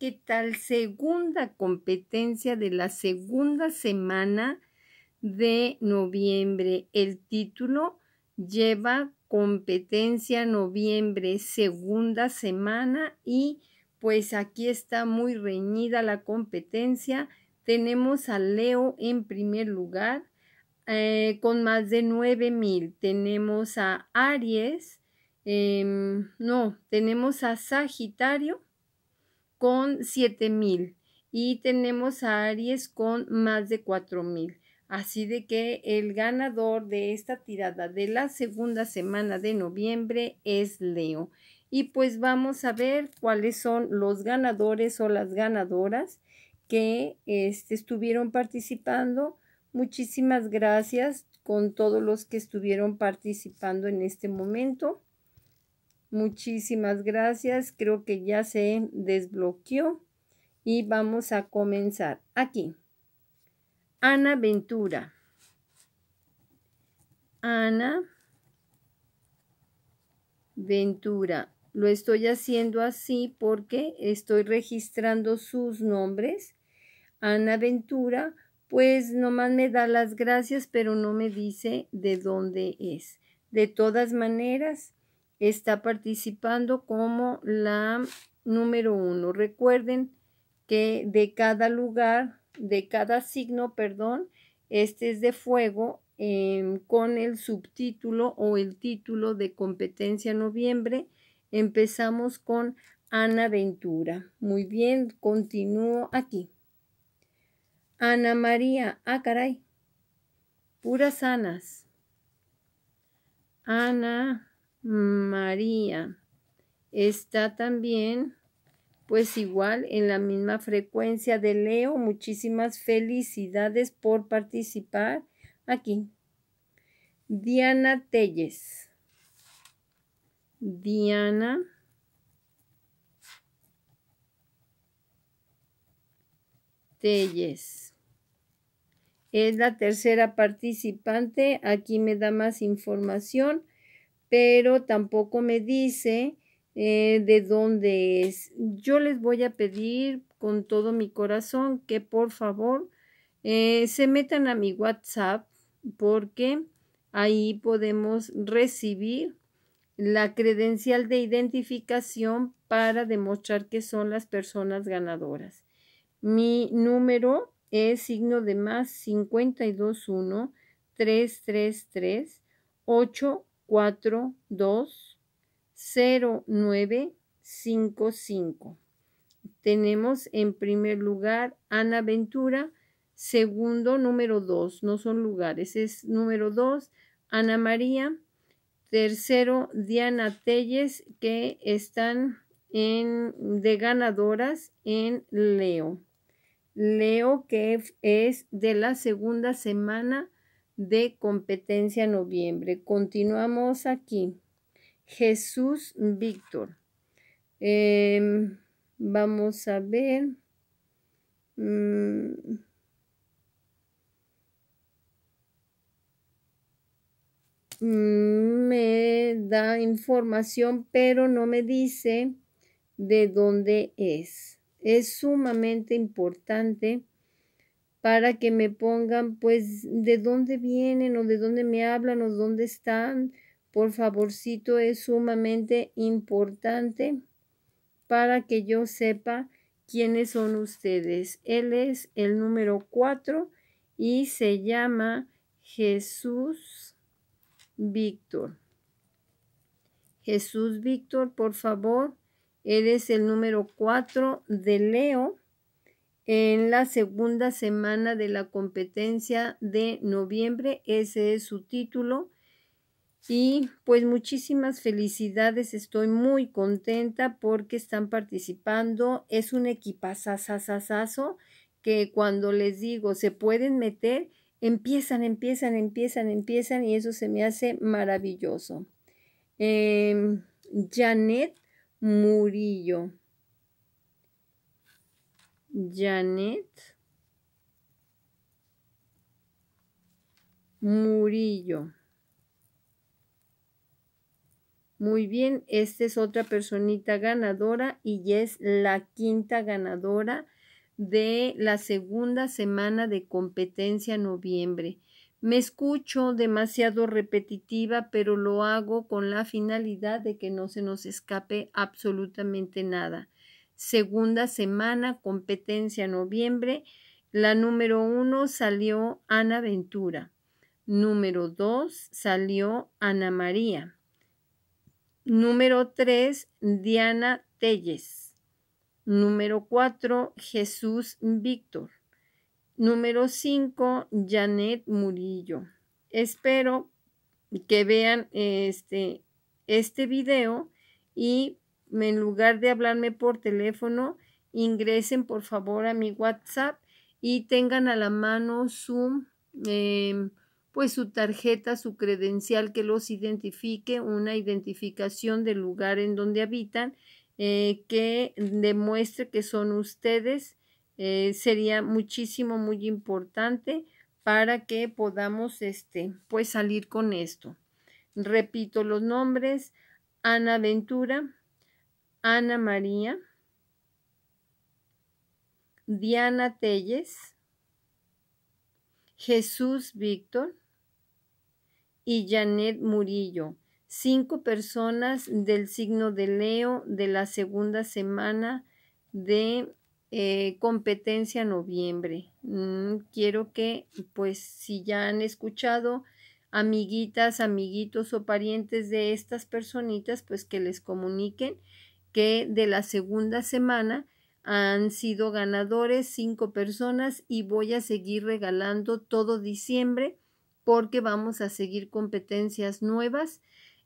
¿Qué tal? Segunda competencia de la segunda semana de noviembre. El título lleva competencia noviembre, segunda semana y pues aquí está muy reñida la competencia. Tenemos a Leo en primer lugar eh, con más de 9000. Tenemos a Aries, em, no, tenemos a Sagitario con 7000 y tenemos a Aries con más de 4000. Así de que el ganador de esta tirada de la segunda semana de noviembre es Leo. Y pues vamos a ver cuáles son los ganadores o las ganadoras que este, estuvieron participando. Muchísimas gracias con todos los que estuvieron participando en este momento. Muchísimas gracias. Creo que ya se desbloqueó y vamos a comenzar. Aquí. Ana Ventura. Ana Ventura. Lo estoy haciendo así porque estoy registrando sus nombres. Ana Ventura, pues nomás me da las gracias, pero no me dice de dónde es. De todas maneras, está participando como la número uno. Recuerden que de cada lugar, de cada signo, perdón, este es de fuego em, con el subtítulo o el título de competencia noviembre. Empezamos con Ana Ventura. Muy bien, continúo aquí. Ana María, ah, caray. Puras Anas. Ana María está también pues igual en la misma frecuencia de Leo. Muchísimas felicidades por participar aquí. Diana Telles. Diana. Telles. Es la tercera participante. Aquí me da más información pero tampoco me dice eh, de dónde es. Yo les voy a pedir con todo mi corazón que por favor eh, se metan a mi WhatsApp porque ahí podemos recibir la credencial de identificación para demostrar que son las personas ganadoras. Mi número es signo de más 521 333 8 4, dos, cero, nueve, cinco, cinco. Tenemos en primer lugar Ana Ventura, segundo número 2, no son lugares, es número 2, Ana María, tercero Diana Telles, que están en, de ganadoras en Leo. Leo que es de la segunda semana de competencia noviembre. Continuamos aquí. Jesús Víctor. Em, vamos a ver. Mm, me da información, pero no me dice de dónde es. Es sumamente importante para que me pongan pues de dónde vienen o de dónde me hablan o dónde están. Por favorcito es sumamente importante para que yo sepa quiénes son ustedes. Él es el número 4 y se llama Jesús Víctor. Jesús Víctor, por favor, eres el número 4 de Leo en la segunda semana de la competencia de noviembre. Ese es su título. Y pues muchísimas felicidades, estoy muy contenta porque están participando. Es un equipazazazazo, que cuando les digo se pueden meter, empiezan, empiezan, empiezan, empiezan y eso se me hace maravilloso. Em, Janet Murillo. Janet Murillo. Muy bien, esta es otra personita ganadora y es la quinta ganadora de la segunda semana de competencia noviembre. Me escucho demasiado repetitiva, pero lo hago con la finalidad de que no se nos escape absolutamente nada segunda semana, competencia noviembre. La número uno salió Ana Ventura. Número dos salió Ana María. Número tres, Diana Telles. Número cuatro, Jesús Víctor. Número cinco, Janet Murillo. Espero que vean este, este video y en lugar de hablarme por teléfono, ingresen por favor a mi WhatsApp y tengan a la mano su, em, pues su tarjeta, su credencial que los identifique, una identificación del lugar en donde habitan eh, que demuestre que son ustedes. Eh, sería muchísimo, muy importante para que podamos, este, pues salir con esto. Repito los nombres, Ana Ventura, Ana María, Diana Telles, Jesús Víctor y Janet Murillo, cinco personas del signo de Leo de la segunda semana de eh, competencia noviembre. Mm, quiero que, pues, si ya han escuchado amiguitas, amiguitos o parientes de estas personitas, pues que les comuniquen que de la segunda semana han sido ganadores cinco personas y voy a seguir regalando todo diciembre porque vamos a seguir competencias nuevas.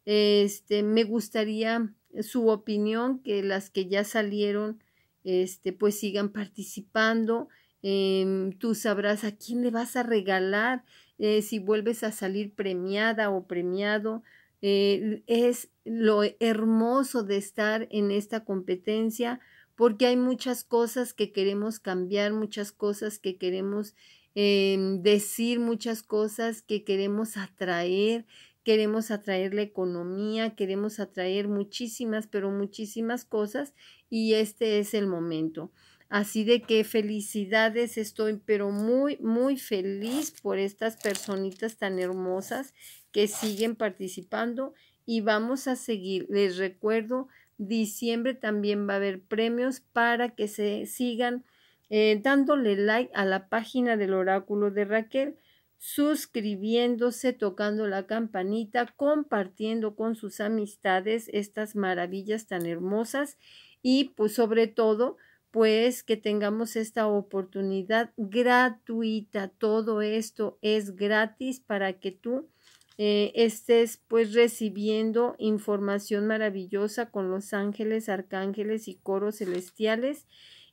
Este, me gustaría su opinión, que las que ya salieron, este, pues sigan participando. Em, tú sabrás a quién le vas a regalar eh, si vuelves a salir premiada o premiado eh, es lo hermoso de estar en esta competencia porque hay muchas cosas que queremos cambiar, muchas cosas que queremos em, decir, muchas cosas que queremos atraer, queremos atraer la economía, queremos atraer muchísimas, pero muchísimas cosas y este es el momento. Así de que felicidades, estoy pero muy, muy feliz por estas personitas tan hermosas que siguen participando y vamos a seguir. Les recuerdo, diciembre también va a haber premios para que se sigan eh, dándole like a la página del oráculo de Raquel, suscribiéndose, tocando la campanita, compartiendo con sus amistades estas maravillas tan hermosas y pues sobre todo, pues que tengamos esta oportunidad gratuita. Todo esto es gratis para que tú eh, estés pues recibiendo información maravillosa con los ángeles, arcángeles y coros celestiales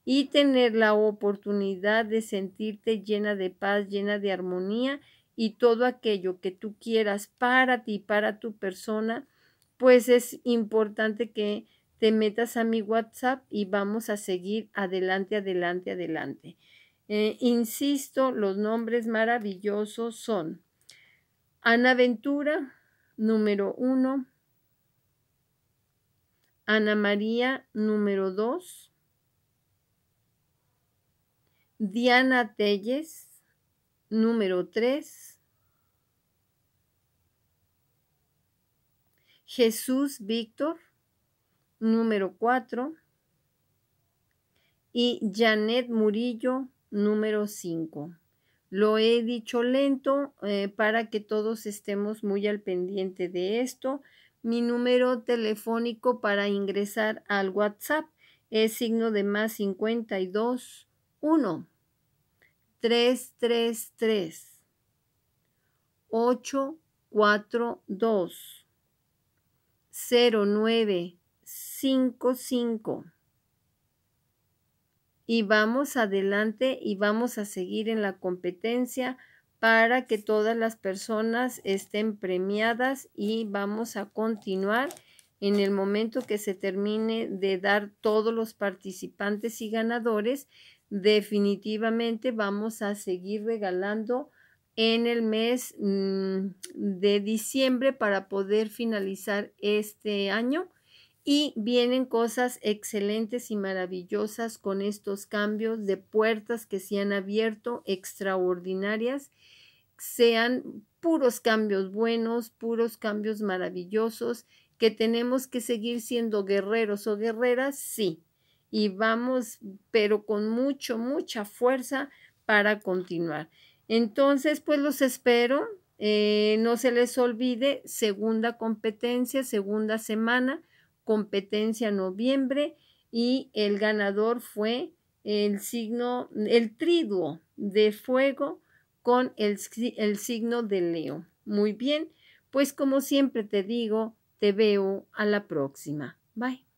y tener la oportunidad de sentirte llena de paz, llena de armonía y todo aquello que tú quieras para ti, para tu persona, pues es importante que te metas a mi WhatsApp y vamos a seguir adelante, adelante, adelante. Eh, insisto, los nombres maravillosos son Ana Ventura, número uno, Ana María, número dos, Diana Telles, número tres, Jesús Víctor, número 4, y Janet Murillo, número 5. Lo he dicho lento eh, para que todos estemos muy al pendiente de esto. Mi número telefónico para ingresar al WhatsApp es signo de más 52 1 333 842 09 5 Y vamos adelante y vamos a seguir en la competencia para que todas las personas estén premiadas y vamos a continuar en el momento que se termine de dar todos los participantes y ganadores. Definitivamente vamos a seguir regalando en el mes mm, de diciembre para poder finalizar este año y vienen cosas excelentes y maravillosas con estos cambios de puertas que se han abierto, extraordinarias. Sean puros cambios buenos, puros cambios maravillosos, que tenemos que seguir siendo guerreros o guerreras, sí. Y vamos, pero con mucho, mucha fuerza para continuar. Entonces, pues los espero. Eh, no se les olvide, segunda competencia, segunda semana competencia noviembre y el ganador fue el signo, el triduo de fuego con el, el signo de Leo. Muy bien, pues como siempre te digo, te veo a la próxima. Bye.